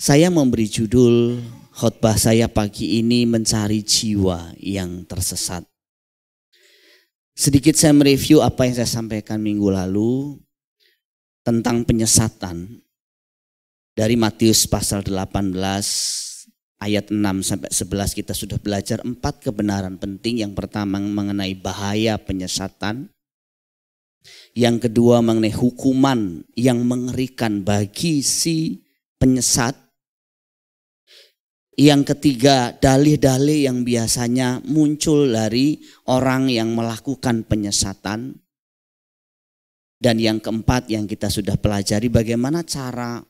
Saya memberi judul khotbah saya pagi ini mencari jiwa yang tersesat. Sedikit saya mereview apa yang saya sampaikan minggu lalu tentang penyesatan dari Matius pasal 18 ayat 6 sampai 11 kita sudah belajar empat kebenaran penting. Yang pertama mengenai bahaya penyesatan. Yang kedua mengenai hukuman yang mengerikan bagi si penyesat yang ketiga, dalih-dalih yang biasanya muncul dari orang yang melakukan penyesatan. Dan yang keempat yang kita sudah pelajari bagaimana cara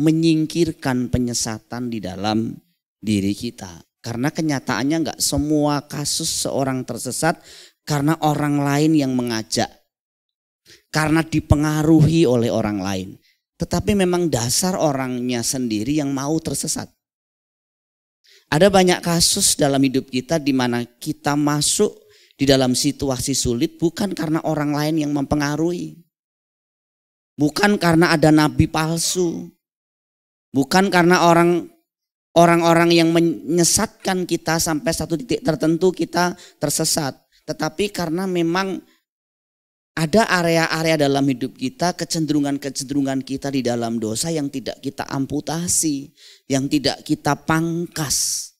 menyingkirkan penyesatan di dalam diri kita. Karena kenyataannya nggak semua kasus seorang tersesat karena orang lain yang mengajak. Karena dipengaruhi oleh orang lain. Tetapi memang dasar orangnya sendiri yang mau tersesat. Ada banyak kasus dalam hidup kita di mana kita masuk di dalam situasi sulit bukan karena orang lain yang mempengaruhi. Bukan karena ada nabi palsu. Bukan karena orang orang-orang yang menyesatkan kita sampai satu titik tertentu kita tersesat. Tetapi karena memang ada area-area dalam hidup kita, kecenderungan-kecenderungan kita di dalam dosa yang tidak kita amputasi, yang tidak kita pangkas.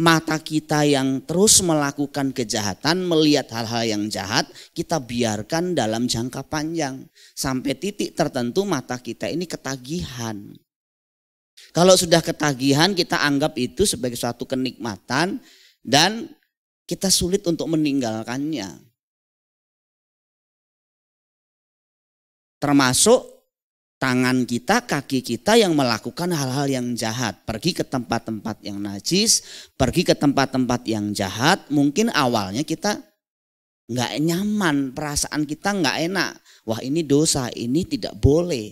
Mata kita yang terus melakukan kejahatan, melihat hal-hal yang jahat, kita biarkan dalam jangka panjang. Sampai titik tertentu mata kita ini ketagihan. Kalau sudah ketagihan kita anggap itu sebagai suatu kenikmatan dan kita sulit untuk meninggalkannya. termasuk tangan kita, kaki kita yang melakukan hal-hal yang jahat. Pergi ke tempat-tempat yang najis, pergi ke tempat-tempat yang jahat. Mungkin awalnya kita nggak nyaman, perasaan kita nggak enak. Wah ini dosa, ini tidak boleh.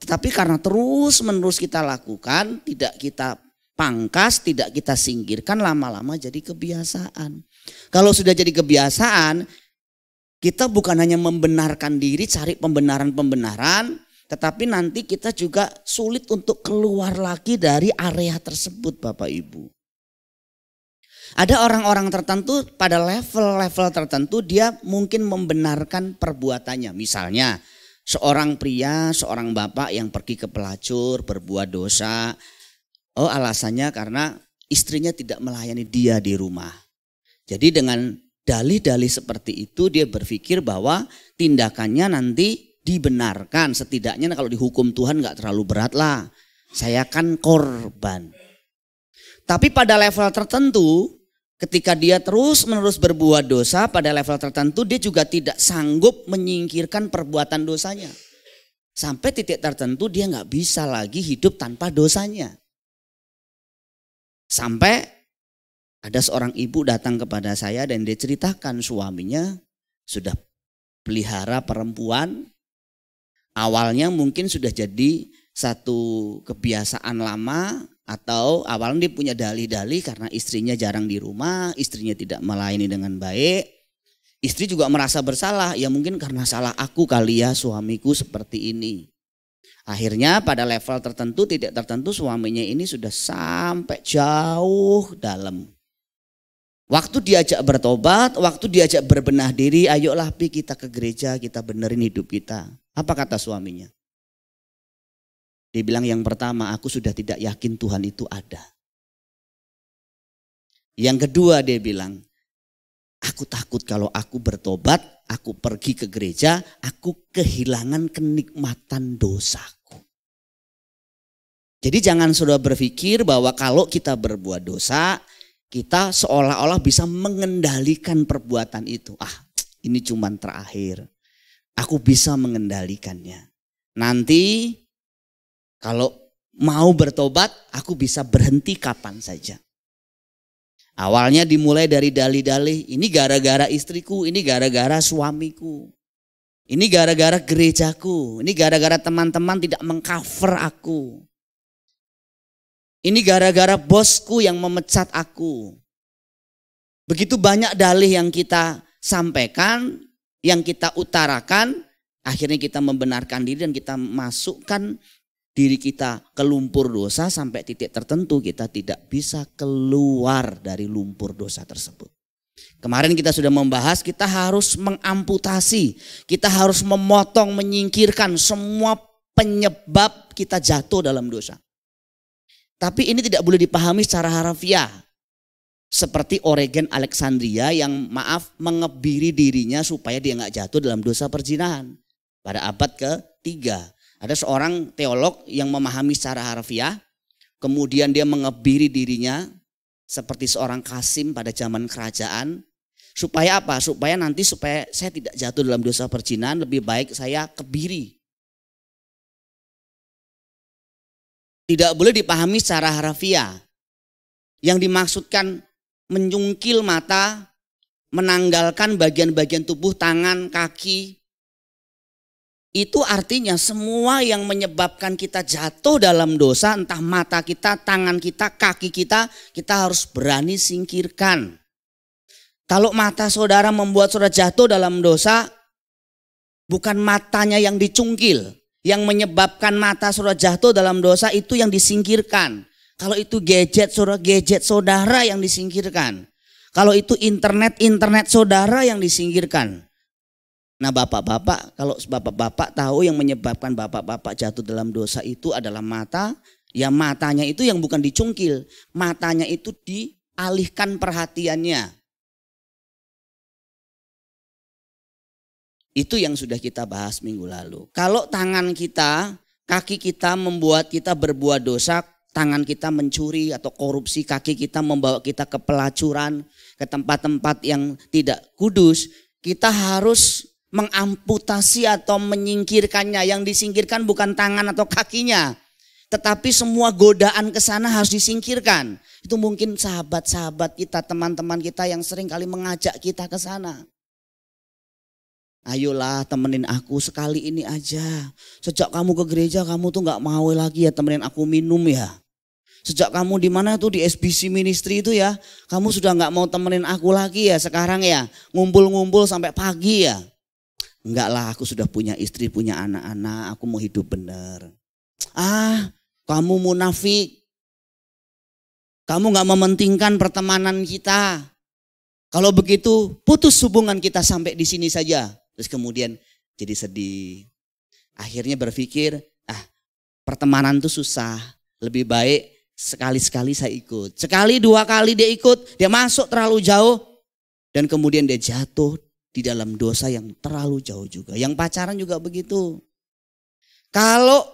Tetapi karena terus-menerus kita lakukan, tidak kita pangkas, tidak kita singkirkan, lama-lama jadi kebiasaan. Kalau sudah jadi kebiasaan, kita bukan hanya membenarkan diri, cari pembenaran-pembenaran, tetapi nanti kita juga sulit untuk keluar lagi dari area tersebut Bapak Ibu. Ada orang-orang tertentu pada level-level tertentu dia mungkin membenarkan perbuatannya. Misalnya seorang pria, seorang bapak yang pergi ke pelacur, berbuat dosa. Oh alasannya karena istrinya tidak melayani dia di rumah. Jadi dengan dalih-dalih seperti itu dia berpikir bahwa tindakannya nanti dibenarkan. Setidaknya kalau dihukum Tuhan nggak terlalu berat lah. Saya kan korban. Tapi pada level tertentu ketika dia terus menerus berbuat dosa pada level tertentu dia juga tidak sanggup menyingkirkan perbuatan dosanya. Sampai titik tertentu dia nggak bisa lagi hidup tanpa dosanya. Sampai ada seorang ibu datang kepada saya dan dia ceritakan suaminya sudah pelihara perempuan. Awalnya mungkin sudah jadi satu kebiasaan lama atau awalnya dia punya dalih-dalih karena istrinya jarang di rumah, istrinya tidak melayani dengan baik. Istri juga merasa bersalah, ya mungkin karena salah aku kali ya suamiku seperti ini. Akhirnya pada level tertentu, tidak tertentu suaminya ini sudah sampai jauh dalam. Waktu diajak bertobat, waktu diajak berbenah diri, ayolah pi kita ke gereja, kita benerin hidup kita. Apa kata suaminya? Dia bilang yang pertama, aku sudah tidak yakin Tuhan itu ada. Yang kedua dia bilang, aku takut kalau aku bertobat, aku pergi ke gereja, aku kehilangan kenikmatan dosaku. Jadi jangan sudah berpikir bahwa kalau kita berbuat dosa, kita seolah-olah bisa mengendalikan perbuatan itu. Ah, ini cuman terakhir. Aku bisa mengendalikannya. Nanti kalau mau bertobat, aku bisa berhenti kapan saja. Awalnya dimulai dari dalih-dalih, ini gara-gara istriku, ini gara-gara suamiku. Ini gara-gara gerejaku, ini gara-gara teman-teman tidak mengcover aku. Ini gara-gara bosku yang memecat aku. Begitu banyak dalih yang kita sampaikan, yang kita utarakan, akhirnya kita membenarkan diri dan kita masukkan diri kita ke lumpur dosa sampai titik tertentu kita tidak bisa keluar dari lumpur dosa tersebut. Kemarin kita sudah membahas kita harus mengamputasi, kita harus memotong, menyingkirkan semua penyebab kita jatuh dalam dosa. Tapi ini tidak boleh dipahami secara harafiah. Seperti Oregon Alexandria yang maaf mengebiri dirinya supaya dia nggak jatuh dalam dosa perzinahan Pada abad ke-3. Ada seorang teolog yang memahami secara harafiah. Kemudian dia mengebiri dirinya seperti seorang kasim pada zaman kerajaan. Supaya apa? Supaya nanti supaya saya tidak jatuh dalam dosa perzinahan lebih baik saya kebiri tidak boleh dipahami secara harfiah Yang dimaksudkan menyungkil mata, menanggalkan bagian-bagian tubuh, tangan, kaki. Itu artinya semua yang menyebabkan kita jatuh dalam dosa, entah mata kita, tangan kita, kaki kita, kita harus berani singkirkan. Kalau mata saudara membuat saudara jatuh dalam dosa, bukan matanya yang dicungkil, yang menyebabkan mata saudara jatuh dalam dosa itu yang disingkirkan. Kalau itu gadget saudara, gadget saudara yang disingkirkan. Kalau itu internet, internet saudara yang disingkirkan. Nah bapak-bapak, kalau bapak-bapak tahu yang menyebabkan bapak-bapak jatuh dalam dosa itu adalah mata, ya matanya itu yang bukan dicungkil, matanya itu dialihkan perhatiannya. Itu yang sudah kita bahas minggu lalu. Kalau tangan kita, kaki kita membuat kita berbuat dosa, tangan kita mencuri atau korupsi, kaki kita membawa kita ke pelacuran, ke tempat-tempat yang tidak kudus, kita harus mengamputasi atau menyingkirkannya. Yang disingkirkan bukan tangan atau kakinya, tetapi semua godaan ke sana harus disingkirkan. Itu mungkin sahabat-sahabat kita, teman-teman kita yang sering kali mengajak kita ke sana. Ayolah temenin aku sekali ini aja. Sejak kamu ke gereja kamu tuh nggak mau lagi ya temenin aku minum ya. Sejak kamu di mana tuh di SBC Ministry itu ya, kamu sudah nggak mau temenin aku lagi ya sekarang ya, ngumpul-ngumpul sampai pagi ya. Enggak lah, aku sudah punya istri, punya anak-anak, aku mau hidup benar. Ah, kamu munafik. Kamu nggak mementingkan pertemanan kita. Kalau begitu, putus hubungan kita sampai di sini saja. Terus kemudian jadi sedih. Akhirnya berpikir, ah pertemanan tuh susah. Lebih baik sekali-sekali saya ikut. Sekali dua kali dia ikut, dia masuk terlalu jauh. Dan kemudian dia jatuh di dalam dosa yang terlalu jauh juga. Yang pacaran juga begitu. Kalau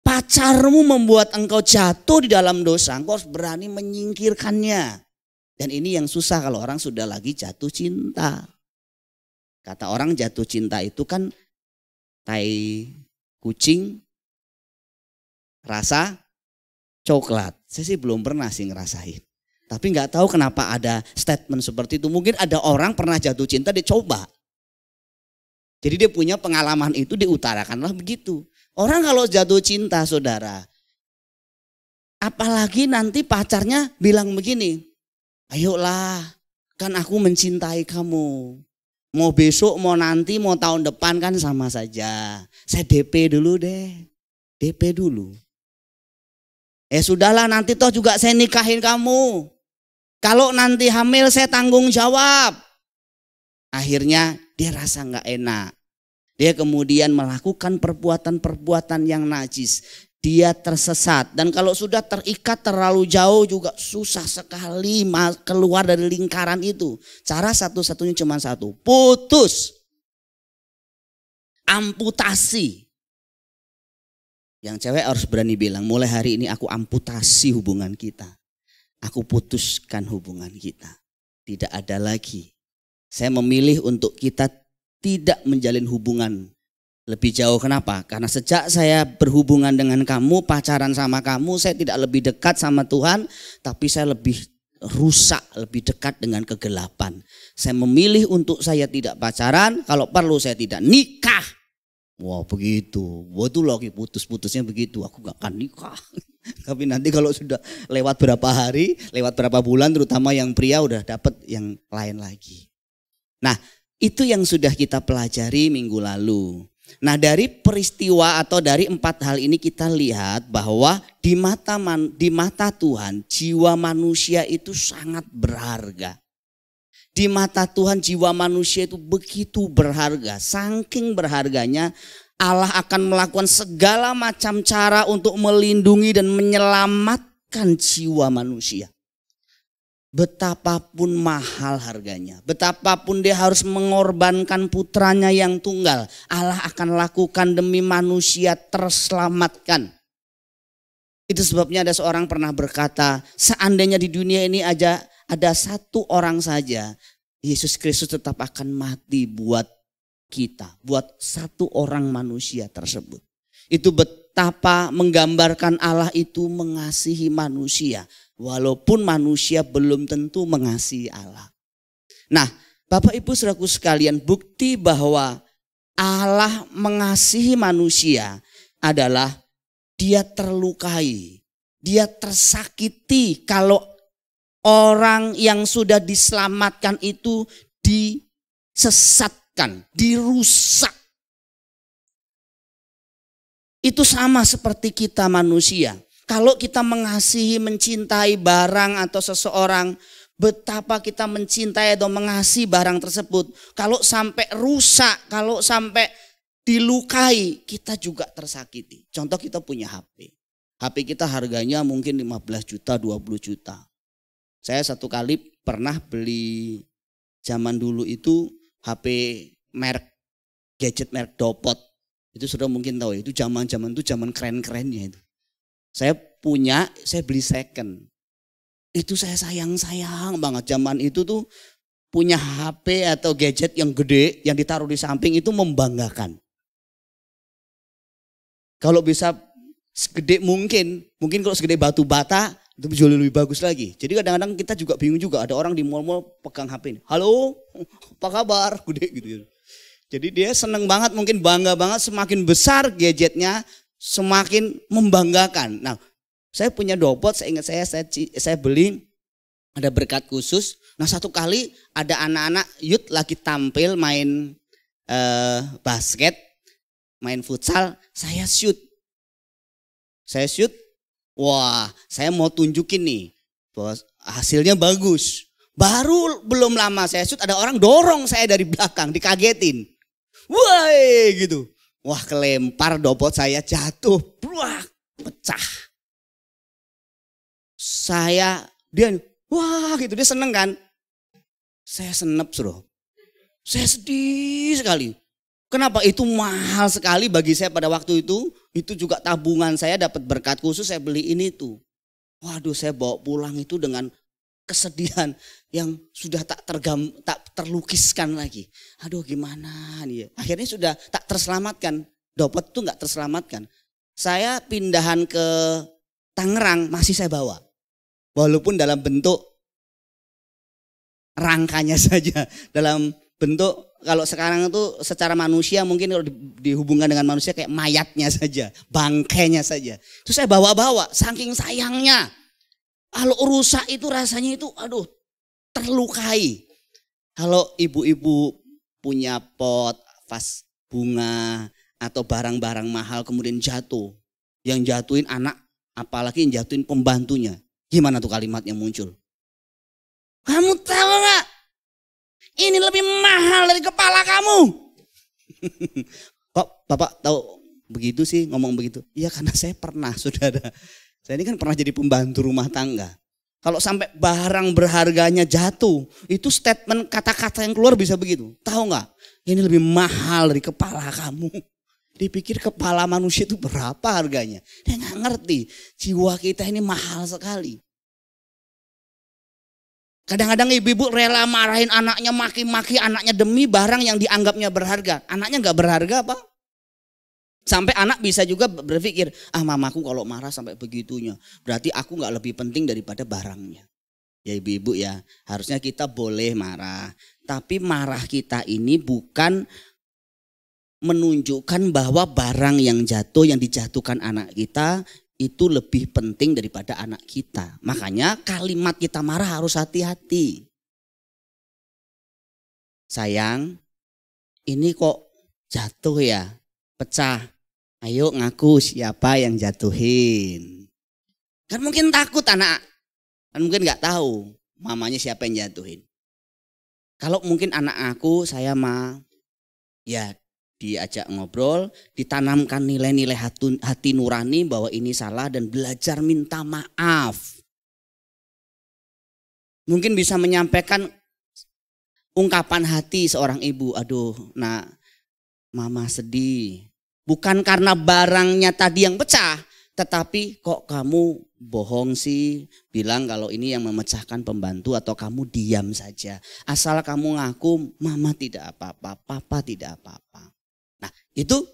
pacarmu membuat engkau jatuh di dalam dosa, engkau harus berani menyingkirkannya. Dan ini yang susah kalau orang sudah lagi jatuh cinta. Kata orang jatuh cinta itu kan tai kucing rasa coklat. Saya sih belum pernah sih ngerasain. Tapi nggak tahu kenapa ada statement seperti itu. Mungkin ada orang pernah jatuh cinta dicoba. Jadi dia punya pengalaman itu diutarakanlah begitu. Orang kalau jatuh cinta saudara. Apalagi nanti pacarnya bilang begini. Ayolah kan aku mencintai kamu. Mau besok, mau nanti, mau tahun depan kan sama saja. Saya DP dulu deh. DP dulu. Eh sudahlah nanti toh juga saya nikahin kamu. Kalau nanti hamil saya tanggung jawab. Akhirnya dia rasa nggak enak. Dia kemudian melakukan perbuatan-perbuatan yang najis dia tersesat. Dan kalau sudah terikat terlalu jauh juga susah sekali keluar dari lingkaran itu. Cara satu-satunya cuma satu, putus. Amputasi. Yang cewek harus berani bilang, mulai hari ini aku amputasi hubungan kita. Aku putuskan hubungan kita. Tidak ada lagi. Saya memilih untuk kita tidak menjalin hubungan lebih jauh. Kenapa? Karena sejak saya berhubungan dengan kamu, pacaran sama kamu, saya tidak lebih dekat sama Tuhan, tapi saya lebih rusak, lebih dekat dengan kegelapan. Saya memilih untuk saya tidak pacaran, kalau perlu saya tidak nikah. Wah begitu, wah itu lagi putus-putusnya begitu, aku gak akan nikah. Tapi nanti kalau sudah lewat berapa hari, lewat berapa bulan, terutama yang pria udah dapet yang lain lagi. Nah itu yang sudah kita pelajari minggu lalu Nah dari peristiwa atau dari empat hal ini kita lihat bahwa di mata man, di mata Tuhan jiwa manusia itu sangat berharga. Di mata Tuhan jiwa manusia itu begitu berharga, saking berharganya Allah akan melakukan segala macam cara untuk melindungi dan menyelamatkan jiwa manusia betapapun mahal harganya, betapapun dia harus mengorbankan putranya yang tunggal, Allah akan lakukan demi manusia terselamatkan. Itu sebabnya ada seorang pernah berkata, seandainya di dunia ini aja ada satu orang saja, Yesus Kristus tetap akan mati buat kita, buat satu orang manusia tersebut. Itu betapa menggambarkan Allah itu mengasihi manusia. Walaupun manusia belum tentu mengasihi Allah. Nah, Bapak Ibu Saudaraku sekalian, bukti bahwa Allah mengasihi manusia adalah dia terlukai, dia tersakiti kalau orang yang sudah diselamatkan itu disesatkan, dirusak. Itu sama seperti kita manusia. Kalau kita mengasihi, mencintai barang atau seseorang, betapa kita mencintai atau mengasihi barang tersebut. Kalau sampai rusak, kalau sampai dilukai, kita juga tersakiti. Contoh kita punya HP. HP kita harganya mungkin 15 juta, 20 juta. Saya satu kali pernah beli zaman dulu itu HP merek gadget merek Dopot. Itu sudah mungkin tahu ya, itu zaman-zaman itu zaman keren-kerennya itu. Saya punya, saya beli second. Itu saya sayang-sayang banget. Zaman itu tuh punya HP atau gadget yang gede yang ditaruh di samping itu membanggakan. Kalau bisa segede mungkin, mungkin kalau segede batu bata itu jauh lebih bagus lagi. Jadi kadang-kadang kita juga bingung juga ada orang di mall-mall pegang HP ini. Halo, apa kabar? Gede gitu. Jadi dia seneng banget mungkin bangga banget semakin besar gadgetnya semakin membanggakan. Nah, saya punya dopot, saya ingat saya, saya, saya beli, ada berkat khusus. Nah, satu kali ada anak-anak youth lagi tampil main eh, basket, main futsal, saya shoot. Saya shoot, wah saya mau tunjukin nih, bahwa hasilnya bagus. Baru belum lama saya shoot, ada orang dorong saya dari belakang, dikagetin. Wah, gitu. Wah kelempar dopot saya jatuh. Wah pecah. Saya, dia wah gitu dia seneng kan. Saya senep suruh. Saya sedih sekali. Kenapa? Itu mahal sekali bagi saya pada waktu itu. Itu juga tabungan saya dapat berkat khusus saya beli ini tuh. Waduh saya bawa pulang itu dengan kesedihan yang sudah tak tergam tak terlukiskan lagi. Aduh gimana nih? Ya? Akhirnya sudah tak terselamatkan. Dopet tuh nggak terselamatkan. Saya pindahan ke Tangerang masih saya bawa. Walaupun dalam bentuk rangkanya saja, dalam bentuk kalau sekarang itu secara manusia mungkin kalau dihubungkan dengan manusia kayak mayatnya saja, bangkainya saja. Terus saya bawa-bawa saking sayangnya. Kalau rusak itu rasanya itu aduh terlukai. Kalau ibu-ibu punya pot, vas bunga atau barang-barang mahal kemudian jatuh. Yang jatuhin anak, apalagi yang jatuhin pembantunya. Gimana tuh kalimatnya muncul? Kamu tahu nggak? Ini lebih mahal dari kepala kamu. Kok Bapak tahu begitu sih ngomong begitu? Iya karena saya pernah saudara. Saya ini kan pernah jadi pembantu rumah tangga. Kalau sampai barang berharganya jatuh, itu statement kata-kata yang keluar bisa begitu. Tahu nggak? Ini lebih mahal dari kepala kamu. Dipikir kepala manusia itu berapa harganya? Dia nggak ngerti. Jiwa kita ini mahal sekali. Kadang-kadang ibu-ibu rela marahin anaknya, maki-maki anaknya demi barang yang dianggapnya berharga. Anaknya nggak berharga apa? Sampai anak bisa juga berpikir, ah mamaku kalau marah sampai begitunya. Berarti aku nggak lebih penting daripada barangnya. Ya ibu-ibu ya, harusnya kita boleh marah. Tapi marah kita ini bukan menunjukkan bahwa barang yang jatuh, yang dijatuhkan anak kita itu lebih penting daripada anak kita. Makanya kalimat kita marah harus hati-hati. Sayang, ini kok jatuh ya, pecah. Ayo ngaku siapa yang jatuhin. Kan mungkin takut anak. Kan mungkin nggak tahu mamanya siapa yang jatuhin. Kalau mungkin anak aku saya mah ya diajak ngobrol, ditanamkan nilai-nilai hati nurani bahwa ini salah dan belajar minta maaf. Mungkin bisa menyampaikan ungkapan hati seorang ibu, aduh, nah mama sedih, Bukan karena barangnya tadi yang pecah, tetapi kok kamu bohong sih? Bilang kalau ini yang memecahkan pembantu atau kamu diam saja. Asal kamu ngaku mama tidak apa-apa, papa tidak apa-apa. Nah itu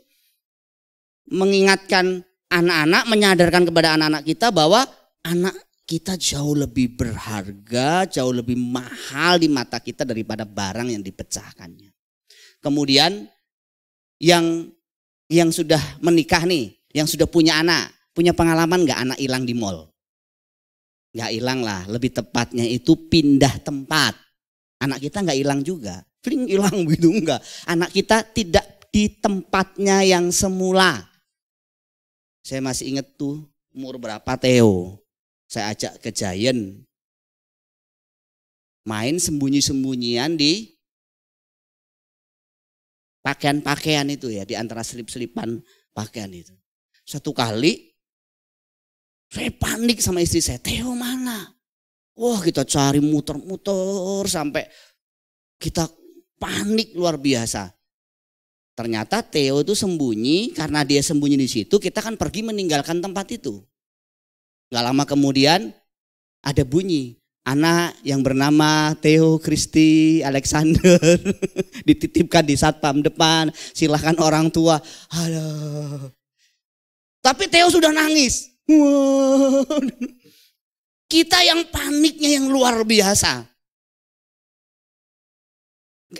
mengingatkan anak-anak, menyadarkan kepada anak-anak kita bahwa anak kita jauh lebih berharga, jauh lebih mahal di mata kita daripada barang yang dipecahkannya. Kemudian yang yang sudah menikah nih, yang sudah punya anak, punya pengalaman nggak anak hilang di mall? Nggak hilang lah, lebih tepatnya itu pindah tempat. Anak kita nggak hilang juga, fling hilang gitu enggak. Anak kita tidak di tempatnya yang semula. Saya masih ingat tuh umur berapa Theo. Saya ajak ke Giant. Main sembunyi-sembunyian di pakaian-pakaian itu ya, di antara selip-selipan pakaian itu. Satu kali saya panik sama istri saya, Theo mana? Wah kita cari muter-muter sampai kita panik luar biasa. Ternyata Theo itu sembunyi, karena dia sembunyi di situ, kita kan pergi meninggalkan tempat itu. Gak lama kemudian ada bunyi anak yang bernama Theo Kristi Alexander dititipkan di satpam depan silahkan orang tua halo tapi Theo sudah nangis kita yang paniknya yang luar biasa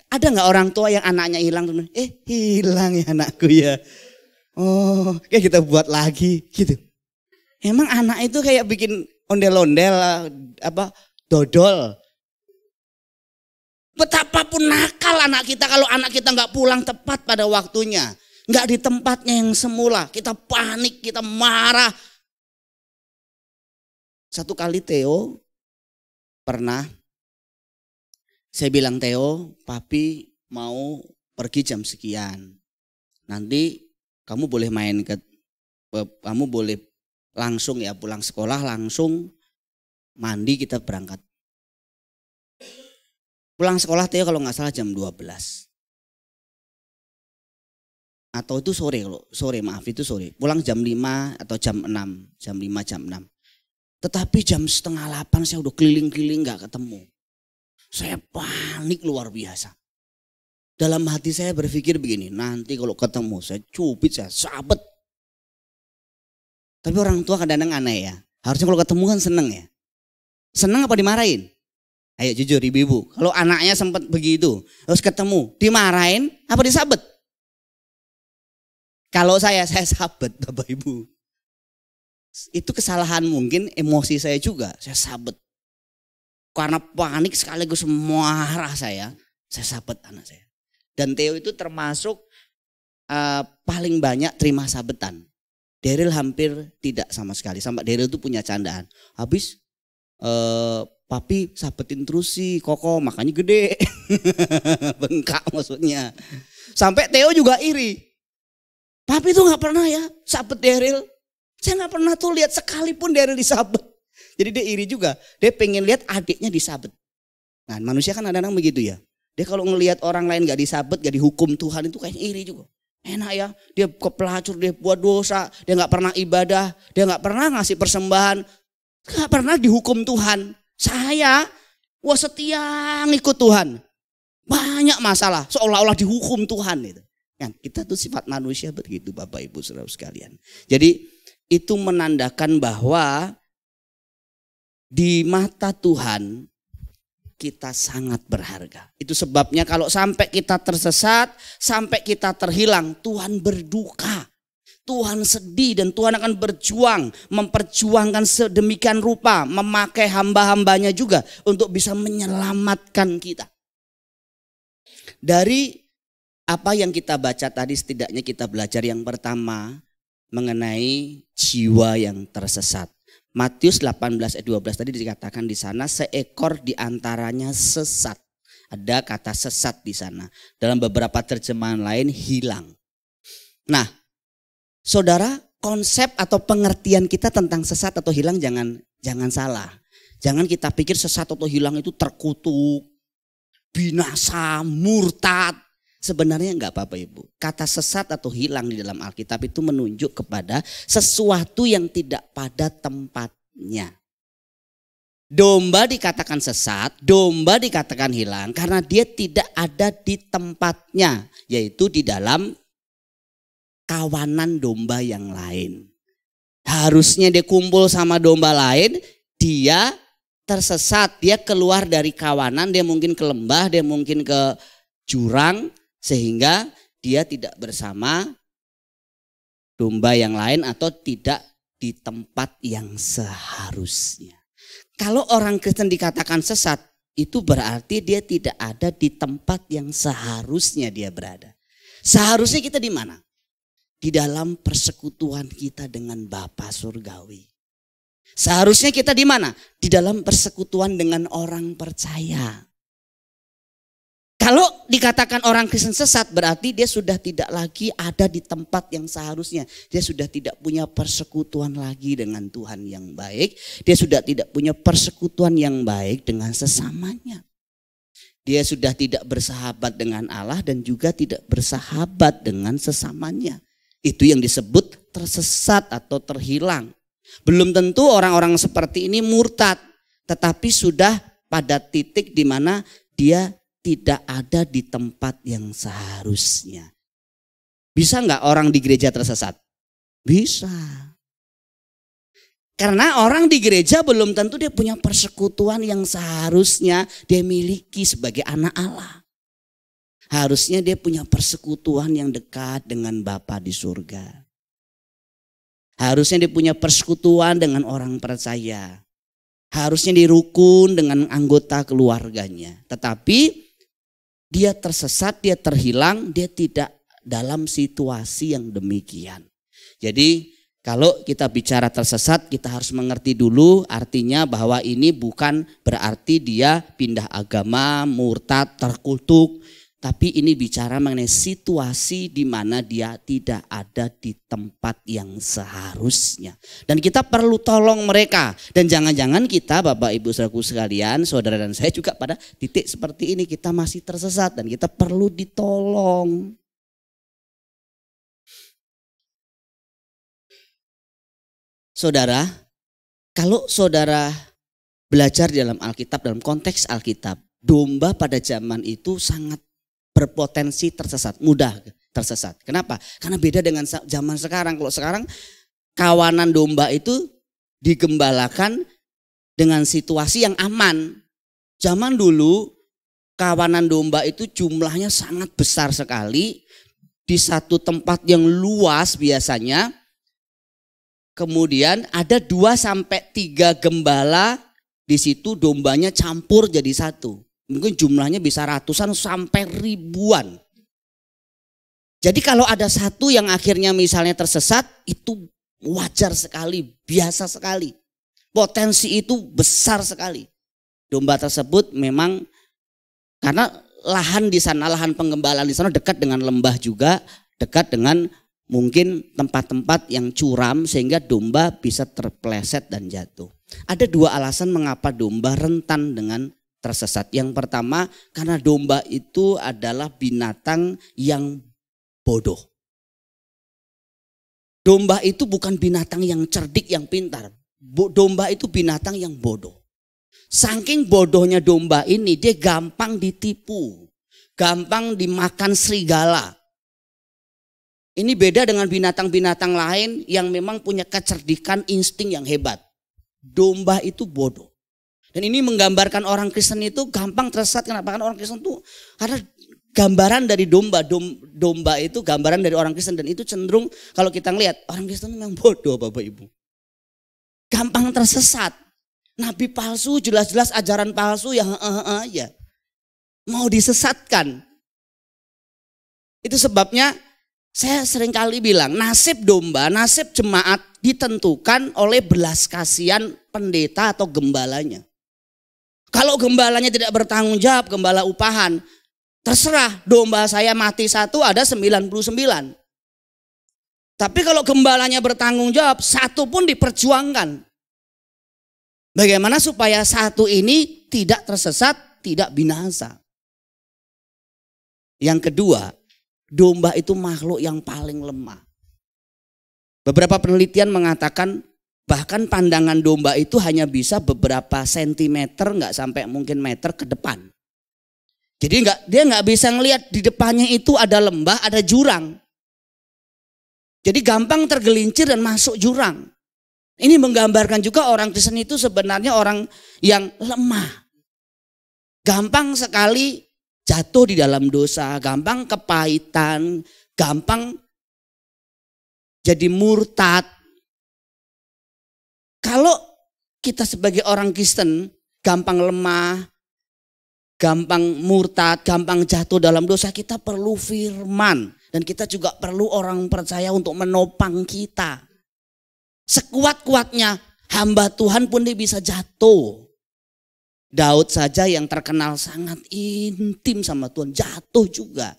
ada nggak orang tua yang anaknya hilang eh hilang ya anakku ya oh ya kita buat lagi gitu emang anak itu kayak bikin ondel-ondel eh, apa dodol. Betapapun nakal anak kita kalau anak kita nggak pulang tepat pada waktunya. Nggak di tempatnya yang semula. Kita panik, kita marah. Satu kali Theo pernah saya bilang Theo, papi mau pergi jam sekian. Nanti kamu boleh main ke eh, kamu boleh langsung ya pulang sekolah langsung mandi kita berangkat. Pulang sekolah tuh kalau nggak salah jam 12. Atau itu sore kalau sore maaf itu sore. Pulang jam 5 atau jam 6, jam 5 jam 6. Tetapi jam setengah 8 saya udah keliling-keliling nggak ketemu. Saya panik luar biasa. Dalam hati saya berpikir begini, nanti kalau ketemu saya cubit, saya sabet. Tapi orang tua kadang-kadang aneh ya. Harusnya kalau ketemu kan seneng ya. Seneng apa dimarahin? Ayo jujur ibu-ibu, kalau anaknya sempat begitu, terus ketemu, dimarahin apa disabet? Kalau saya, saya sabet Bapak Ibu. Itu kesalahan mungkin emosi saya juga, saya sabet. Karena panik sekaligus marah saya, saya sabet anak saya. Dan Theo itu termasuk uh, paling banyak terima sabetan. Daryl hampir tidak sama sekali. Sampai Daryl itu punya candaan. Habis eh, papi sabetin terus sih koko makanya gede bengkak maksudnya sampai Theo juga iri papi tuh nggak pernah ya sabet Daryl saya nggak pernah tuh lihat sekalipun Daryl disabet jadi dia iri juga dia pengen lihat adiknya disabet nah manusia kan ada kadang begitu ya dia kalau ngelihat orang lain gak disabet gak dihukum Tuhan itu kayaknya iri juga Enak ya, dia kepelacur, dia buat dosa, dia nggak pernah ibadah, dia nggak pernah ngasih persembahan. Gak pernah dihukum Tuhan. Saya wah setia ngikut Tuhan. Banyak masalah seolah-olah dihukum Tuhan itu. Kan kita tuh sifat manusia begitu Bapak Ibu Saudara sekalian. Jadi itu menandakan bahwa di mata Tuhan kita sangat berharga. Itu sebabnya kalau sampai kita tersesat, sampai kita terhilang, Tuhan berduka Tuhan sedih dan Tuhan akan berjuang memperjuangkan sedemikian rupa memakai hamba-hambanya juga untuk bisa menyelamatkan kita. Dari apa yang kita baca tadi setidaknya kita belajar yang pertama mengenai jiwa yang tersesat. Matius 18 ayat 12 tadi dikatakan di sana seekor diantaranya sesat. Ada kata sesat di sana. Dalam beberapa terjemahan lain hilang. Nah Saudara, konsep atau pengertian kita tentang sesat atau hilang jangan jangan salah. Jangan kita pikir sesat atau hilang itu terkutuk, binasa, murtad. Sebenarnya enggak apa-apa Ibu. Kata sesat atau hilang di dalam Alkitab itu menunjuk kepada sesuatu yang tidak pada tempatnya. Domba dikatakan sesat, domba dikatakan hilang karena dia tidak ada di tempatnya, yaitu di dalam kawanan domba yang lain. Harusnya dia kumpul sama domba lain, dia tersesat, dia keluar dari kawanan, dia mungkin ke lembah, dia mungkin ke jurang sehingga dia tidak bersama domba yang lain atau tidak di tempat yang seharusnya. Kalau orang Kristen dikatakan sesat, itu berarti dia tidak ada di tempat yang seharusnya dia berada. Seharusnya kita di mana? di dalam persekutuan kita dengan Bapa Surgawi. Seharusnya kita di mana? Di dalam persekutuan dengan orang percaya. Kalau dikatakan orang Kristen sesat berarti dia sudah tidak lagi ada di tempat yang seharusnya. Dia sudah tidak punya persekutuan lagi dengan Tuhan yang baik. Dia sudah tidak punya persekutuan yang baik dengan sesamanya. Dia sudah tidak bersahabat dengan Allah dan juga tidak bersahabat dengan sesamanya. Itu yang disebut tersesat atau terhilang. Belum tentu orang-orang seperti ini murtad, tetapi sudah pada titik di mana dia tidak ada di tempat yang seharusnya. Bisa nggak orang di gereja tersesat? Bisa. Karena orang di gereja belum tentu dia punya persekutuan yang seharusnya dia miliki sebagai anak Allah harusnya dia punya persekutuan yang dekat dengan Bapa di surga. Harusnya dia punya persekutuan dengan orang percaya. Harusnya dirukun dengan anggota keluarganya. Tetapi dia tersesat, dia terhilang, dia tidak dalam situasi yang demikian. Jadi kalau kita bicara tersesat, kita harus mengerti dulu artinya bahwa ini bukan berarti dia pindah agama, murtad, terkutuk, tapi ini bicara mengenai situasi di mana dia tidak ada di tempat yang seharusnya. Dan kita perlu tolong mereka. Dan jangan-jangan kita Bapak Ibu Saudaraku sekalian, saudara dan saya juga pada titik seperti ini kita masih tersesat dan kita perlu ditolong. Saudara, kalau saudara belajar dalam Alkitab dalam konteks Alkitab, domba pada zaman itu sangat berpotensi tersesat, mudah tersesat. Kenapa? Karena beda dengan zaman sekarang. Kalau sekarang kawanan domba itu digembalakan dengan situasi yang aman. Zaman dulu kawanan domba itu jumlahnya sangat besar sekali di satu tempat yang luas biasanya. Kemudian ada dua sampai tiga gembala di situ dombanya campur jadi satu mungkin jumlahnya bisa ratusan sampai ribuan. Jadi kalau ada satu yang akhirnya misalnya tersesat, itu wajar sekali, biasa sekali. Potensi itu besar sekali. Domba tersebut memang karena lahan di sana, lahan pengembalaan di sana dekat dengan lembah juga, dekat dengan mungkin tempat-tempat yang curam sehingga domba bisa terpleset dan jatuh. Ada dua alasan mengapa domba rentan dengan tersesat. Yang pertama, karena domba itu adalah binatang yang bodoh. Domba itu bukan binatang yang cerdik, yang pintar. Domba itu binatang yang bodoh. Saking bodohnya domba ini, dia gampang ditipu, gampang dimakan serigala. Ini beda dengan binatang-binatang lain yang memang punya kecerdikan insting yang hebat. Domba itu bodoh. Dan ini menggambarkan orang Kristen itu gampang tersesat. Kenapa? Karena orang Kristen itu ada gambaran dari domba. Dom, domba itu gambaran dari orang Kristen. Dan itu cenderung kalau kita ngelihat orang Kristen memang bodoh Bapak Ibu. Gampang tersesat. Nabi palsu jelas-jelas ajaran palsu yang uh, uh, uh, ya. Mau disesatkan. Itu sebabnya saya sering kali bilang nasib domba, nasib jemaat ditentukan oleh belas kasihan pendeta atau gembalanya. Kalau gembalanya tidak bertanggung jawab, gembala upahan, terserah domba saya mati satu ada 99. Tapi kalau gembalanya bertanggung jawab, satu pun diperjuangkan. Bagaimana supaya satu ini tidak tersesat, tidak binasa. Yang kedua, domba itu makhluk yang paling lemah. Beberapa penelitian mengatakan Bahkan pandangan domba itu hanya bisa beberapa sentimeter, nggak sampai mungkin meter ke depan. Jadi nggak dia nggak bisa ngelihat di depannya itu ada lembah, ada jurang. Jadi gampang tergelincir dan masuk jurang. Ini menggambarkan juga orang Kristen itu sebenarnya orang yang lemah. Gampang sekali jatuh di dalam dosa, gampang kepahitan, gampang jadi murtad, kalau kita sebagai orang Kristen gampang lemah, gampang murtad, gampang jatuh dalam dosa, kita perlu firman. Dan kita juga perlu orang percaya untuk menopang kita. Sekuat-kuatnya hamba Tuhan pun dia bisa jatuh. Daud saja yang terkenal sangat intim sama Tuhan, jatuh juga.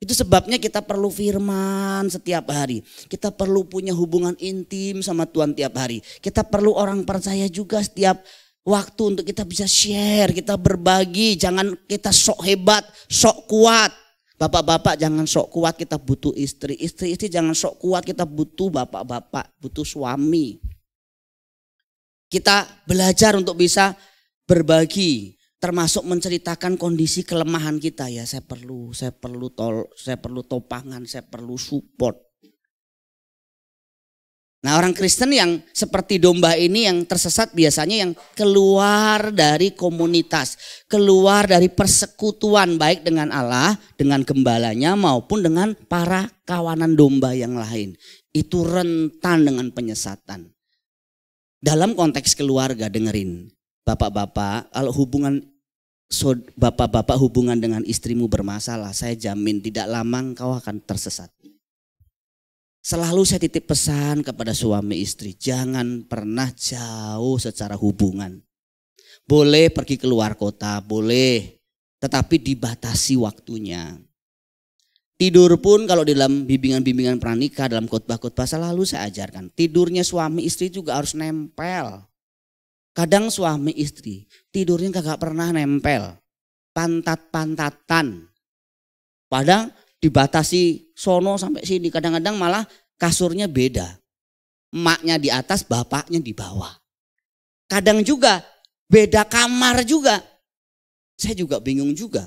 Itu sebabnya kita perlu firman setiap hari. Kita perlu punya hubungan intim sama Tuhan tiap hari. Kita perlu orang percaya juga setiap waktu untuk kita bisa share, kita berbagi. Jangan kita sok hebat, sok kuat. Bapak-bapak jangan sok kuat kita butuh istri. Istri-istri jangan sok kuat kita butuh bapak-bapak, butuh suami. Kita belajar untuk bisa berbagi termasuk menceritakan kondisi kelemahan kita ya saya perlu saya perlu tol saya perlu topangan saya perlu support nah orang Kristen yang seperti domba ini yang tersesat biasanya yang keluar dari komunitas keluar dari persekutuan baik dengan Allah dengan gembalanya maupun dengan para kawanan domba yang lain itu rentan dengan penyesatan dalam konteks keluarga dengerin bapak-bapak kalau hubungan so, bapak-bapak hubungan dengan istrimu bermasalah, saya jamin tidak lama kau akan tersesat. Selalu saya titip pesan kepada suami istri, jangan pernah jauh secara hubungan. Boleh pergi keluar kota, boleh, tetapi dibatasi waktunya. Tidur pun kalau di dalam bimbingan-bimbingan pranikah, dalam khotbah-khotbah selalu saya ajarkan. Tidurnya suami istri juga harus nempel. Kadang suami istri tidurnya kagak pernah nempel. Pantat-pantatan. Padahal dibatasi sono sampai sini. Kadang-kadang malah kasurnya beda. maknya di atas, bapaknya di bawah. Kadang juga beda kamar juga. Saya juga bingung juga.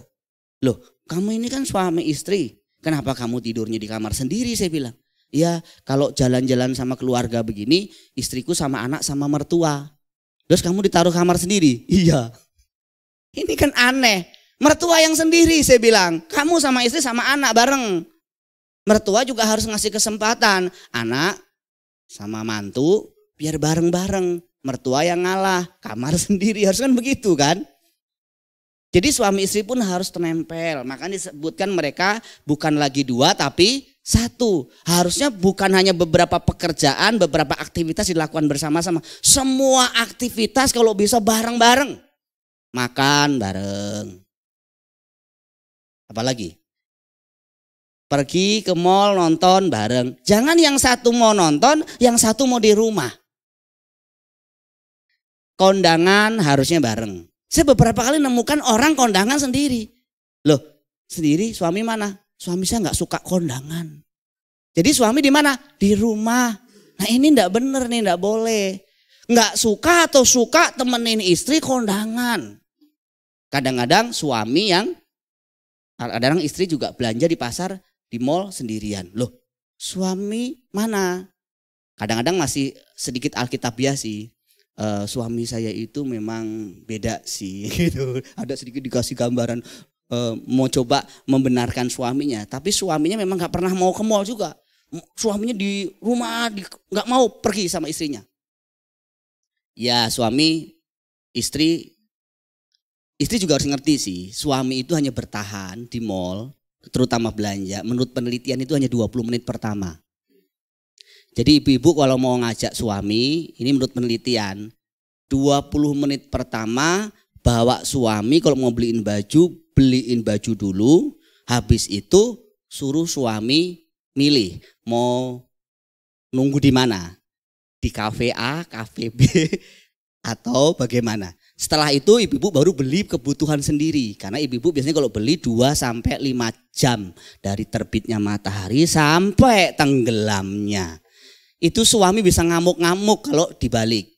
Loh, kamu ini kan suami istri. Kenapa kamu tidurnya di kamar sendiri? Saya bilang. Ya, kalau jalan-jalan sama keluarga begini, istriku sama anak sama mertua. Terus kamu ditaruh kamar sendiri? Iya. Ini kan aneh. Mertua yang sendiri saya bilang. Kamu sama istri sama anak bareng. Mertua juga harus ngasih kesempatan. Anak sama mantu biar bareng-bareng. Mertua yang ngalah, kamar sendiri. Harus kan begitu kan? Jadi suami istri pun harus menempel. makanya disebutkan mereka bukan lagi dua tapi satu, harusnya bukan hanya beberapa pekerjaan, beberapa aktivitas dilakukan bersama-sama. Semua aktivitas kalau bisa bareng-bareng. Makan bareng. Apalagi? Pergi ke mall nonton bareng. Jangan yang satu mau nonton, yang satu mau di rumah. Kondangan harusnya bareng. Saya beberapa kali nemukan orang kondangan sendiri. Loh, sendiri suami mana? Suami saya nggak suka kondangan. Jadi suami di mana? Di rumah. Nah ini ndak bener nih, ndak boleh. Nggak suka atau suka temenin istri kondangan. Kadang-kadang suami yang, kadang-kadang istri juga belanja di pasar, di mall sendirian. Loh suami mana? Kadang-kadang masih sedikit ya sih. Uh, suami saya itu memang beda sih gitu. Ada sedikit dikasih gambaran Eh, mau coba membenarkan suaminya, tapi suaminya memang gak pernah mau ke mall juga. Suaminya di rumah nggak mau pergi sama istrinya. Ya suami, istri, istri juga harus ngerti sih. Suami itu hanya bertahan di mall, terutama belanja. Menurut penelitian itu hanya 20 menit pertama. Jadi ibu-ibu kalau mau ngajak suami, ini menurut penelitian, 20 menit pertama bawa suami kalau mau beliin baju beliin baju dulu, habis itu suruh suami milih mau nunggu di mana? Di kafe A, kafe B atau bagaimana? Setelah itu ibu-ibu baru beli kebutuhan sendiri karena ibu-ibu biasanya kalau beli 2 sampai 5 jam dari terbitnya matahari sampai tenggelamnya. Itu suami bisa ngamuk-ngamuk kalau dibalik.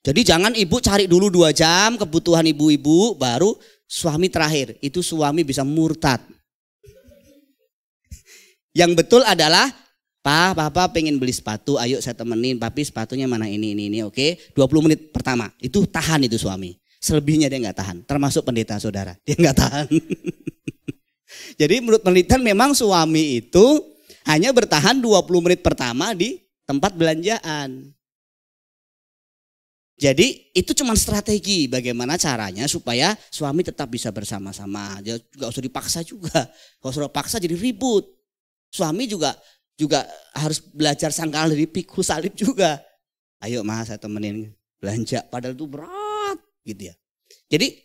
Jadi jangan ibu cari dulu dua jam kebutuhan ibu-ibu baru suami terakhir itu suami bisa murtad. Yang betul adalah Pa, papa pengen beli sepatu, ayo saya temenin. Papi sepatunya mana ini, ini, ini, oke. 20 menit pertama, itu tahan itu suami. Selebihnya dia nggak tahan, termasuk pendeta saudara. Dia nggak tahan. Jadi menurut penelitian memang suami itu hanya bertahan 20 menit pertama di tempat belanjaan. Jadi itu cuma strategi bagaimana caranya supaya suami tetap bisa bersama-sama. Dia juga usah dipaksa juga. Kalau sudah paksa jadi ribut. Suami juga juga harus belajar sangkal dari pikul salib juga. Ayo mah saya temenin belanja padahal itu berat gitu ya. Jadi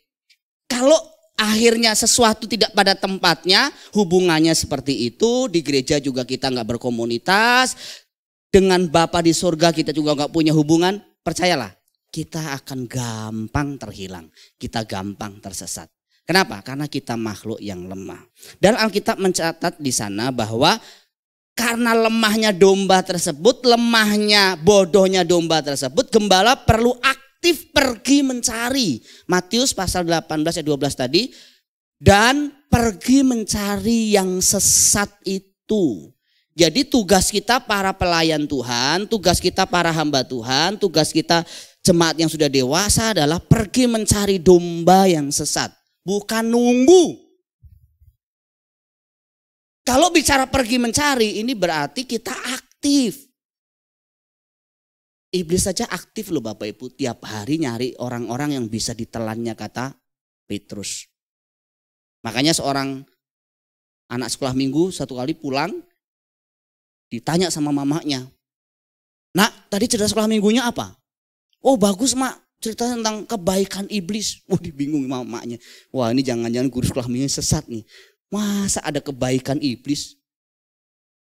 kalau akhirnya sesuatu tidak pada tempatnya, hubungannya seperti itu, di gereja juga kita nggak berkomunitas, dengan Bapa di surga kita juga nggak punya hubungan, percayalah kita akan gampang terhilang, kita gampang tersesat. Kenapa? Karena kita makhluk yang lemah. Dan Alkitab mencatat di sana bahwa karena lemahnya domba tersebut, lemahnya bodohnya domba tersebut, gembala perlu aktif pergi mencari. Matius pasal 18 ayat 12 tadi dan pergi mencari yang sesat itu. Jadi tugas kita para pelayan Tuhan, tugas kita para hamba Tuhan, tugas kita jemaat yang sudah dewasa adalah pergi mencari domba yang sesat, bukan nunggu. Kalau bicara pergi mencari, ini berarti kita aktif. Iblis saja aktif loh Bapak Ibu, tiap hari nyari orang-orang yang bisa ditelannya kata Petrus. Makanya seorang anak sekolah minggu satu kali pulang, ditanya sama mamanya, nak tadi cerita sekolah minggunya apa? Oh bagus mak, cerita tentang kebaikan iblis. Wah dibingung mamanya. Wah ini jangan-jangan guru kelaminnya sesat nih. Masa ada kebaikan iblis?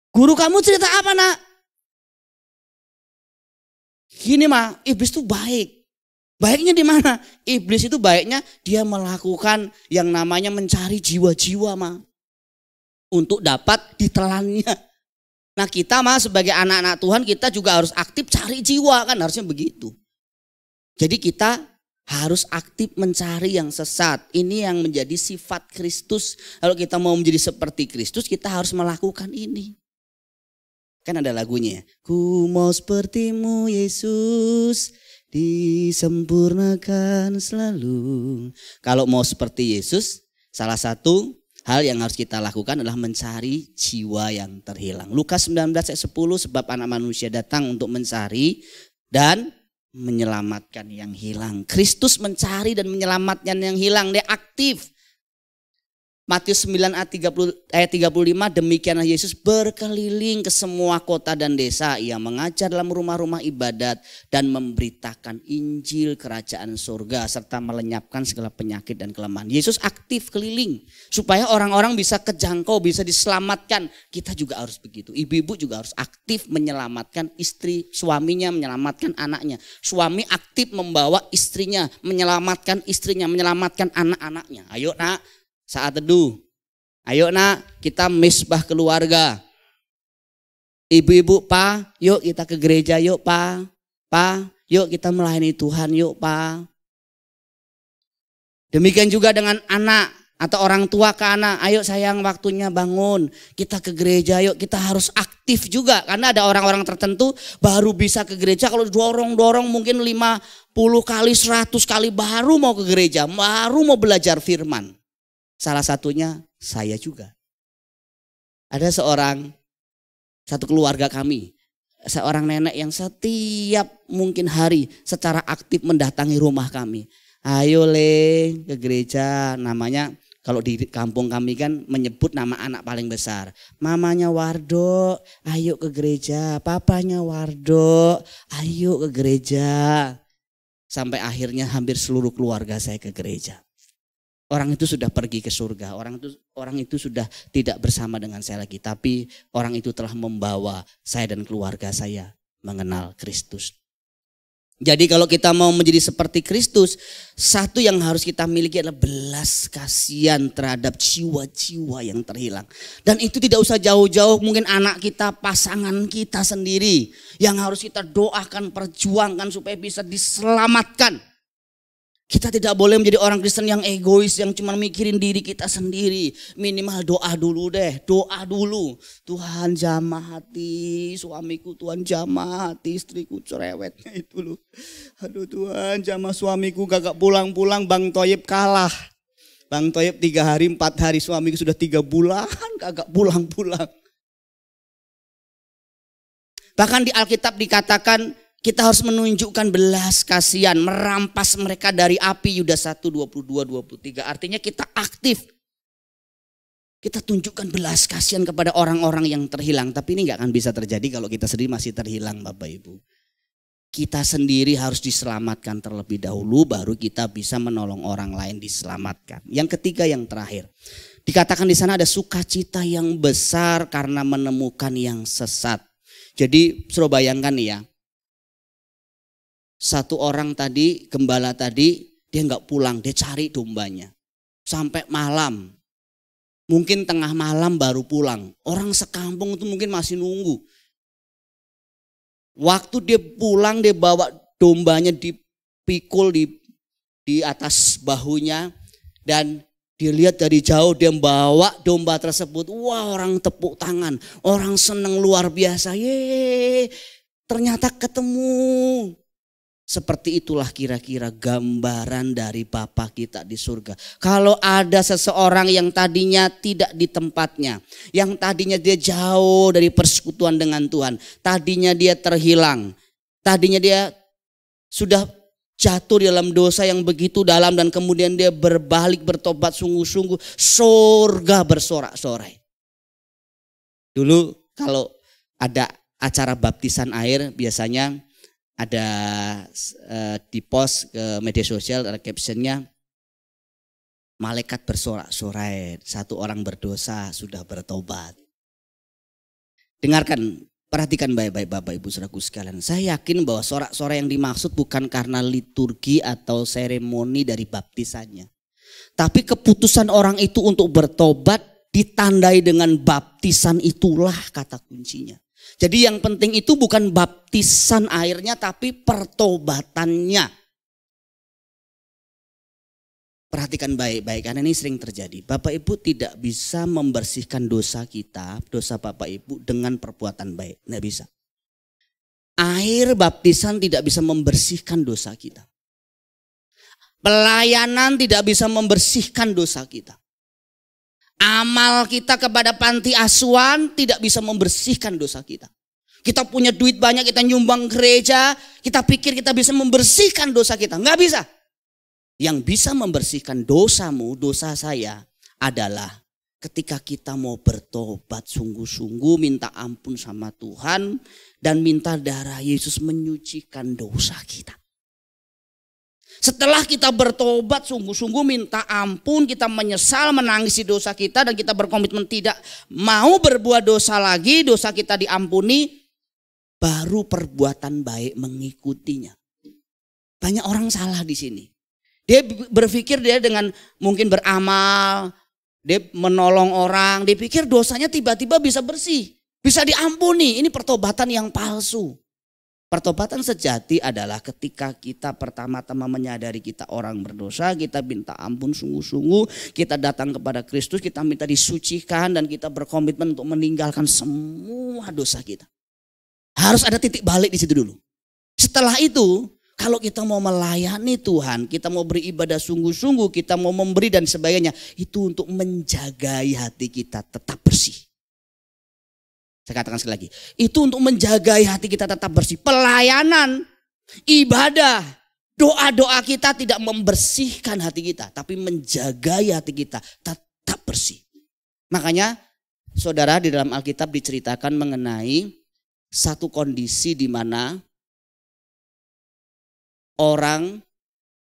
Guru kamu cerita apa nak? Gini mak iblis tuh baik. Baiknya di mana? Iblis itu baiknya dia melakukan yang namanya mencari jiwa-jiwa mah. Untuk dapat ditelannya. Nah kita mah sebagai anak-anak Tuhan kita juga harus aktif cari jiwa kan harusnya begitu. Jadi kita harus aktif mencari yang sesat. Ini yang menjadi sifat Kristus. Kalau kita mau menjadi seperti Kristus, kita harus melakukan ini. Kan ada lagunya ya? Ku mau sepertimu Yesus, disempurnakan selalu. Kalau mau seperti Yesus, salah satu hal yang harus kita lakukan adalah mencari jiwa yang terhilang. Lukas 19 ayat 10 sebab anak manusia datang untuk mencari dan menyelamatkan yang hilang. Kristus mencari dan menyelamatkan yang hilang. Dia aktif Matius 9 ayat 30 ayat 35 demikianlah Yesus berkeliling ke semua kota dan desa ia mengajar dalam rumah-rumah ibadat dan memberitakan Injil kerajaan surga serta melenyapkan segala penyakit dan kelemahan. Yesus aktif keliling supaya orang-orang bisa kejangkau, bisa diselamatkan. Kita juga harus begitu. Ibu-ibu juga harus aktif menyelamatkan istri, suaminya menyelamatkan anaknya. Suami aktif membawa istrinya, menyelamatkan istrinya, menyelamatkan anak-anaknya. Ayo Nak saat teduh. Ayo nak, kita misbah keluarga. Ibu-ibu, pa, yuk kita ke gereja yuk pa. Pa, yuk kita melayani Tuhan yuk pa. Demikian juga dengan anak atau orang tua ke anak. Ayo sayang waktunya bangun, kita ke gereja yuk. Kita harus aktif juga karena ada orang-orang tertentu baru bisa ke gereja. Kalau dorong-dorong mungkin 50 kali, 100 kali baru mau ke gereja, baru mau belajar firman. Salah satunya saya juga. Ada seorang satu keluarga kami, seorang nenek yang setiap mungkin hari secara aktif mendatangi rumah kami. Ayo le ke gereja, namanya kalau di kampung kami kan menyebut nama anak paling besar. Mamanya Wardo, ayo ke gereja. Papanya Wardo, ayo ke gereja. Sampai akhirnya hampir seluruh keluarga saya ke gereja orang itu sudah pergi ke surga, orang itu orang itu sudah tidak bersama dengan saya lagi, tapi orang itu telah membawa saya dan keluarga saya mengenal Kristus. Jadi kalau kita mau menjadi seperti Kristus, satu yang harus kita miliki adalah belas kasihan terhadap jiwa-jiwa yang terhilang. Dan itu tidak usah jauh-jauh, mungkin anak kita, pasangan kita sendiri yang harus kita doakan, perjuangkan supaya bisa diselamatkan kita tidak boleh menjadi orang Kristen yang egois, yang cuma mikirin diri kita sendiri. Minimal doa dulu deh, doa dulu. Tuhan jamah hati suamiku, Tuhan jamah hati istriku cerewetnya itu loh. Aduh Tuhan jamah suamiku gagak pulang-pulang Bang Toyib kalah. Bang Toyib tiga hari, empat hari suamiku sudah tiga bulan gagak pulang-pulang. Bahkan di Alkitab dikatakan kita harus menunjukkan belas kasihan, merampas mereka dari api Yudas 1, 22, 23. Artinya kita aktif. Kita tunjukkan belas kasihan kepada orang-orang yang terhilang. Tapi ini nggak akan bisa terjadi kalau kita sendiri masih terhilang Bapak Ibu. Kita sendiri harus diselamatkan terlebih dahulu baru kita bisa menolong orang lain diselamatkan. Yang ketiga yang terakhir. Dikatakan di sana ada sukacita yang besar karena menemukan yang sesat. Jadi suruh bayangkan nih ya, satu orang tadi, gembala tadi, dia nggak pulang, dia cari dombanya. Sampai malam, mungkin tengah malam baru pulang. Orang sekampung itu mungkin masih nunggu. Waktu dia pulang, dia bawa dombanya dipikul di di atas bahunya dan dilihat dari jauh dia membawa domba tersebut. Wah orang tepuk tangan, orang seneng luar biasa. Ye, ternyata ketemu seperti itulah kira-kira gambaran dari Bapa kita di surga. Kalau ada seseorang yang tadinya tidak di tempatnya, yang tadinya dia jauh dari persekutuan dengan Tuhan, tadinya dia terhilang, tadinya dia sudah jatuh dalam dosa yang begitu dalam dan kemudian dia berbalik bertobat sungguh-sungguh, surga bersorak-sorai. Dulu kalau ada acara baptisan air biasanya ada uh, di post ke media sosial ada captionnya malaikat bersorak-sorai satu orang berdosa sudah bertobat dengarkan perhatikan baik-baik Bapak Ibu Saudaraku sekalian saya yakin bahwa sorak-sorai yang dimaksud bukan karena liturgi atau seremoni dari baptisannya tapi keputusan orang itu untuk bertobat ditandai dengan baptisan itulah kata kuncinya jadi yang penting itu bukan baptisan airnya tapi pertobatannya. Perhatikan baik-baik karena ini sering terjadi. Bapak Ibu tidak bisa membersihkan dosa kita, dosa Bapak Ibu dengan perbuatan baik. Tidak bisa. Air baptisan tidak bisa membersihkan dosa kita. Pelayanan tidak bisa membersihkan dosa kita. Amal kita kepada panti asuhan tidak bisa membersihkan dosa kita. Kita punya duit banyak, kita nyumbang gereja, kita pikir kita bisa membersihkan dosa kita. Nggak bisa. Yang bisa membersihkan dosamu, dosa saya adalah ketika kita mau bertobat sungguh-sungguh, minta ampun sama Tuhan, dan minta darah Yesus menyucikan dosa kita. Setelah kita bertobat sungguh-sungguh minta ampun, kita menyesal menangisi dosa kita dan kita berkomitmen tidak mau berbuat dosa lagi, dosa kita diampuni, baru perbuatan baik mengikutinya. Banyak orang salah di sini. Dia berpikir dia dengan mungkin beramal, dia menolong orang, dia pikir dosanya tiba-tiba bisa bersih, bisa diampuni. Ini pertobatan yang palsu. Pertobatan sejati adalah ketika kita pertama-tama menyadari kita orang berdosa, kita minta ampun sungguh-sungguh, kita datang kepada Kristus, kita minta disucikan dan kita berkomitmen untuk meninggalkan semua dosa kita. Harus ada titik balik di situ dulu. Setelah itu, kalau kita mau melayani Tuhan, kita mau beribadah sungguh-sungguh, kita mau memberi dan sebagainya, itu untuk menjaga hati kita tetap bersih. Saya katakan sekali lagi. Itu untuk menjaga hati kita tetap bersih. Pelayanan, ibadah, doa-doa kita tidak membersihkan hati kita. Tapi menjaga hati kita tetap bersih. Makanya saudara di dalam Alkitab diceritakan mengenai satu kondisi di mana orang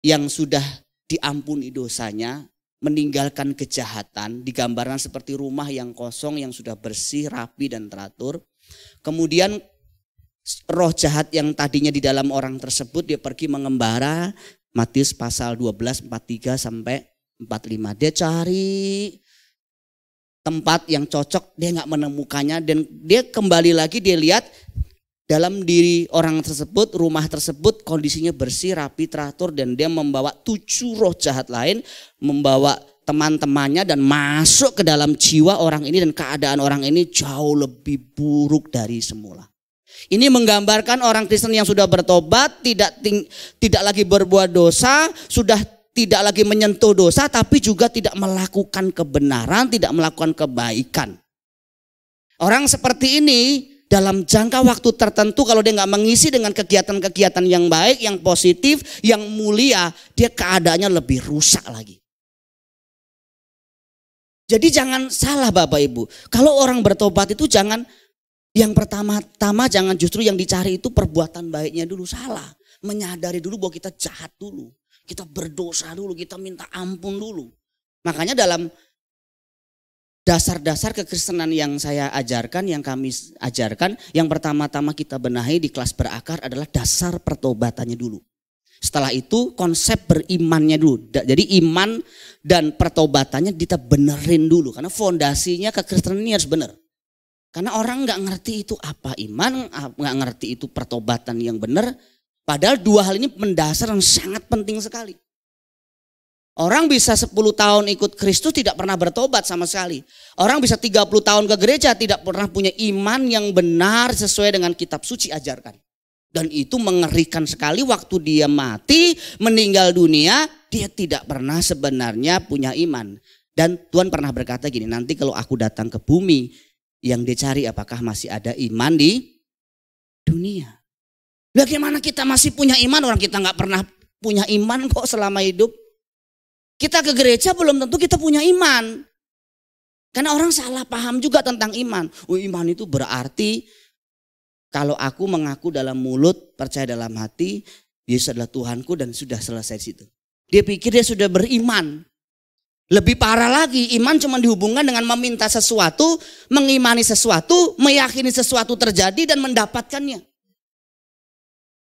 yang sudah diampuni dosanya meninggalkan kejahatan, digambarkan seperti rumah yang kosong yang sudah bersih, rapi dan teratur. Kemudian roh jahat yang tadinya di dalam orang tersebut dia pergi mengembara Matius pasal 12 43 sampai 45 dia cari tempat yang cocok dia nggak menemukannya dan dia kembali lagi dia lihat dalam diri orang tersebut, rumah tersebut kondisinya bersih, rapi, teratur dan dia membawa tujuh roh jahat lain, membawa teman-temannya dan masuk ke dalam jiwa orang ini dan keadaan orang ini jauh lebih buruk dari semula. Ini menggambarkan orang Kristen yang sudah bertobat, tidak ting, tidak lagi berbuat dosa, sudah tidak lagi menyentuh dosa tapi juga tidak melakukan kebenaran, tidak melakukan kebaikan. Orang seperti ini dalam jangka waktu tertentu kalau dia nggak mengisi dengan kegiatan-kegiatan yang baik, yang positif, yang mulia, dia keadaannya lebih rusak lagi. Jadi jangan salah Bapak Ibu. Kalau orang bertobat itu jangan yang pertama-tama jangan justru yang dicari itu perbuatan baiknya dulu salah. Menyadari dulu bahwa kita jahat dulu. Kita berdosa dulu, kita minta ampun dulu. Makanya dalam dasar-dasar kekristenan yang saya ajarkan, yang kami ajarkan, yang pertama-tama kita benahi di kelas berakar adalah dasar pertobatannya dulu. Setelah itu konsep berimannya dulu. Jadi iman dan pertobatannya kita benerin dulu. Karena fondasinya kekristenan ini harus bener. Karena orang nggak ngerti itu apa iman, nggak ngerti itu pertobatan yang benar. Padahal dua hal ini mendasar dan sangat penting sekali. Orang bisa 10 tahun ikut Kristus tidak pernah bertobat sama sekali. Orang bisa 30 tahun ke gereja tidak pernah punya iman yang benar sesuai dengan kitab suci ajarkan. Dan itu mengerikan sekali waktu dia mati, meninggal dunia, dia tidak pernah sebenarnya punya iman. Dan Tuhan pernah berkata gini, nanti kalau aku datang ke bumi, yang dicari apakah masih ada iman di dunia. Bagaimana kita masih punya iman, orang kita nggak pernah punya iman kok selama hidup. Kita ke gereja belum tentu kita punya iman. Karena orang salah paham juga tentang iman. Oh, iman itu berarti kalau aku mengaku dalam mulut, percaya dalam hati, Yesus adalah Tuhanku dan sudah selesai situ. Dia pikir dia sudah beriman. Lebih parah lagi, iman cuma dihubungkan dengan meminta sesuatu, mengimani sesuatu, meyakini sesuatu terjadi dan mendapatkannya.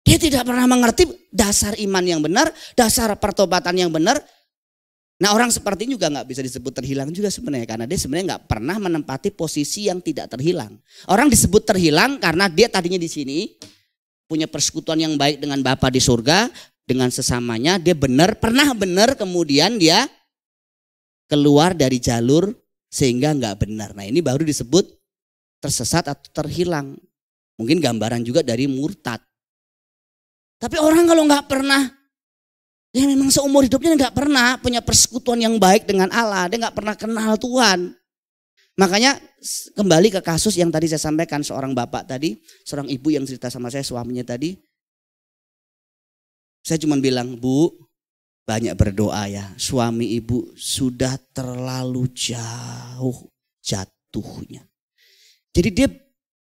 Dia tidak pernah mengerti dasar iman yang benar, dasar pertobatan yang benar, Nah orang seperti ini juga nggak bisa disebut terhilang juga sebenarnya karena dia sebenarnya nggak pernah menempati posisi yang tidak terhilang. Orang disebut terhilang karena dia tadinya di sini punya persekutuan yang baik dengan Bapa di surga, dengan sesamanya dia benar, pernah benar kemudian dia keluar dari jalur sehingga nggak benar. Nah ini baru disebut tersesat atau terhilang. Mungkin gambaran juga dari murtad. Tapi orang kalau nggak pernah dia ya memang seumur hidupnya nggak pernah punya persekutuan yang baik dengan Allah. Dia nggak pernah kenal Tuhan. Makanya kembali ke kasus yang tadi saya sampaikan seorang bapak tadi, seorang ibu yang cerita sama saya suaminya tadi. Saya cuma bilang, "Bu, banyak berdoa ya. Suami ibu sudah terlalu jauh jatuhnya." Jadi dia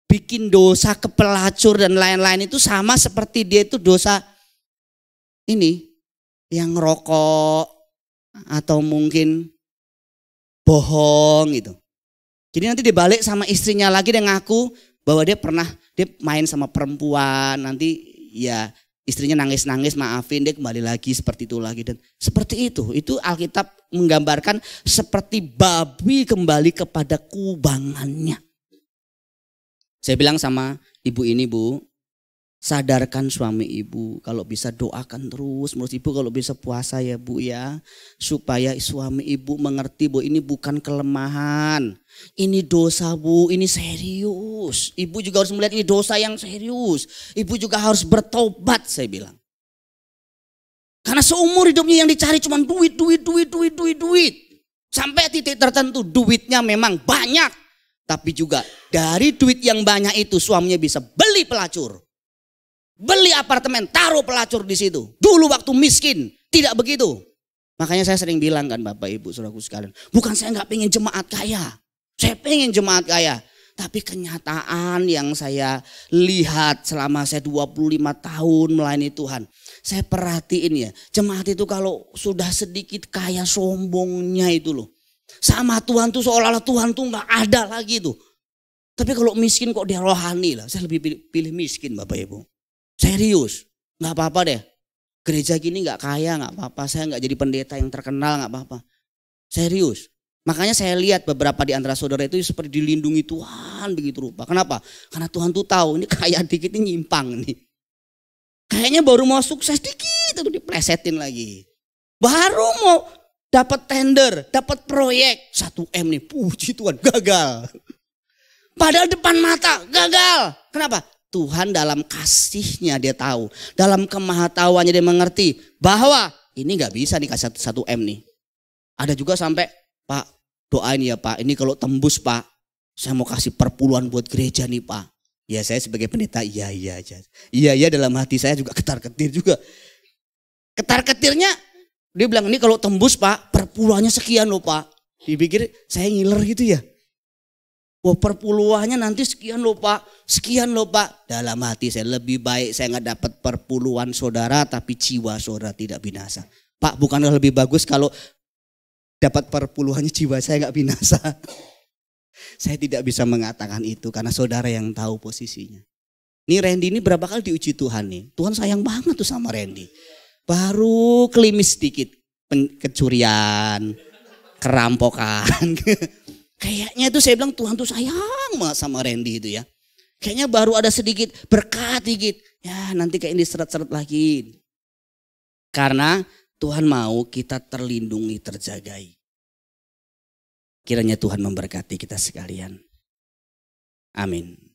bikin dosa kepelacur dan lain-lain itu sama seperti dia itu dosa ini yang rokok atau mungkin bohong gitu. Jadi nanti dibalik sama istrinya lagi dia ngaku bahwa dia pernah dia main sama perempuan, nanti ya istrinya nangis-nangis maafin dia kembali lagi seperti itu lagi dan seperti itu. Itu Alkitab menggambarkan seperti babi kembali kepada kubangannya. Saya bilang sama ibu ini, Bu, Sadarkan suami ibu, kalau bisa doakan terus, menurut ibu kalau bisa puasa ya bu ya. Supaya suami ibu mengerti bu ini bukan kelemahan, ini dosa bu, ini serius. Ibu juga harus melihat ini dosa yang serius, ibu juga harus bertobat saya bilang. Karena seumur hidupnya yang dicari cuma duit, duit, duit, duit, duit, duit. Sampai titik tertentu duitnya memang banyak. Tapi juga dari duit yang banyak itu suaminya bisa beli pelacur Beli apartemen, taruh pelacur di situ. Dulu waktu miskin, tidak begitu. Makanya saya sering bilang kan Bapak Ibu saudaraku sekalian. Bukan saya nggak pengen jemaat kaya. Saya pengen jemaat kaya. Tapi kenyataan yang saya lihat selama saya 25 tahun melayani Tuhan. Saya perhatiin ya, jemaat itu kalau sudah sedikit kaya sombongnya itu loh. Sama Tuhan tuh seolah-olah Tuhan tuh nggak ada lagi tuh. Tapi kalau miskin kok dia rohani lah. Saya lebih pilih, pilih miskin Bapak Ibu. Serius, nggak apa-apa deh. Gereja gini nggak kaya nggak apa-apa. Saya nggak jadi pendeta yang terkenal nggak apa-apa. Serius. Makanya saya lihat beberapa di antara saudara itu seperti dilindungi Tuhan begitu rupa. Kenapa? Karena Tuhan tuh tahu ini kaya dikit ini nyimpang nih. Kayaknya baru mau sukses dikit itu diplesetin lagi. Baru mau dapat tender, dapat proyek satu m nih, puji Tuhan gagal. Padahal depan mata gagal. Kenapa? Tuhan dalam kasihnya dia tahu. Dalam kemahatauannya dia mengerti bahwa ini nggak bisa nih kasih 1 M nih. Ada juga sampai Pak doain ya Pak ini kalau tembus Pak saya mau kasih perpuluhan buat gereja nih Pak. Ya saya sebagai pendeta iya iya aja. Iya. iya iya dalam hati saya juga ketar ketir juga. Ketar ketirnya dia bilang ini kalau tembus Pak perpuluhannya sekian loh Pak. Dipikir saya ngiler gitu ya. Wah oh, perpuluhannya nanti sekian loh pak, sekian loh pak. Dalam hati saya lebih baik saya nggak dapat perpuluhan saudara tapi jiwa saudara tidak binasa. Pak bukanlah lebih bagus kalau dapat perpuluhannya jiwa saya nggak binasa. saya tidak bisa mengatakan itu karena saudara yang tahu posisinya. Ini Randy ini berapa kali diuji Tuhan nih. Tuhan sayang banget tuh sama Randy. Baru kelimis sedikit. Kecurian, kerampokan. Kayaknya itu saya bilang Tuhan tuh sayang banget sama Randy itu ya. Kayaknya baru ada sedikit berkat dikit. Ya nanti kayak ini seret-seret lagi. Karena Tuhan mau kita terlindungi, terjagai. Kiranya Tuhan memberkati kita sekalian. Amin.